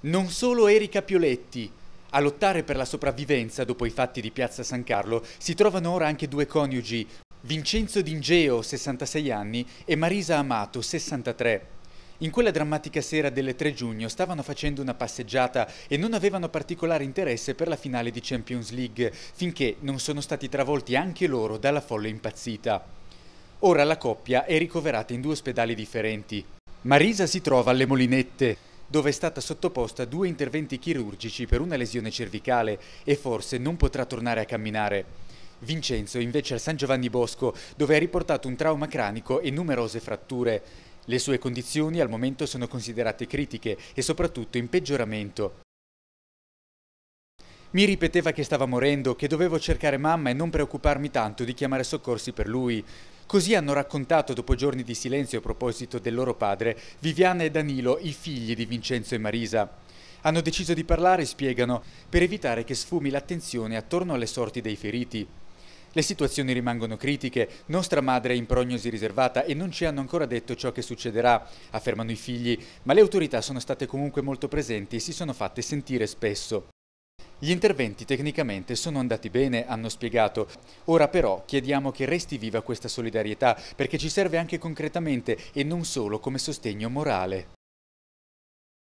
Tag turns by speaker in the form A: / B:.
A: Non solo Erika Pioletti. A lottare per la sopravvivenza dopo i fatti di Piazza San Carlo si trovano ora anche due coniugi, Vincenzo D'Ingeo, 66 anni, e Marisa Amato, 63. In quella drammatica sera delle 3 giugno stavano facendo una passeggiata e non avevano particolare interesse per la finale di Champions League, finché non sono stati travolti anche loro dalla folla impazzita. Ora la coppia è ricoverata in due ospedali differenti. Marisa si trova alle Molinette, dove è stata sottoposta a due interventi chirurgici per una lesione cervicale e forse non potrà tornare a camminare. Vincenzo invece al San Giovanni Bosco, dove ha riportato un trauma cranico e numerose fratture. Le sue condizioni al momento sono considerate critiche e soprattutto in peggioramento. Mi ripeteva che stava morendo, che dovevo cercare mamma e non preoccuparmi tanto di chiamare soccorsi per lui. Così hanno raccontato dopo giorni di silenzio a proposito del loro padre, Viviana e Danilo, i figli di Vincenzo e Marisa. Hanno deciso di parlare, spiegano, per evitare che sfumi l'attenzione attorno alle sorti dei feriti. Le situazioni rimangono critiche, nostra madre è in prognosi riservata e non ci hanno ancora detto ciò che succederà, affermano i figli, ma le autorità sono state comunque molto presenti e si sono fatte sentire spesso. Gli interventi tecnicamente sono andati bene, hanno spiegato. Ora però chiediamo che resti viva questa solidarietà perché ci serve anche concretamente e non solo come sostegno morale.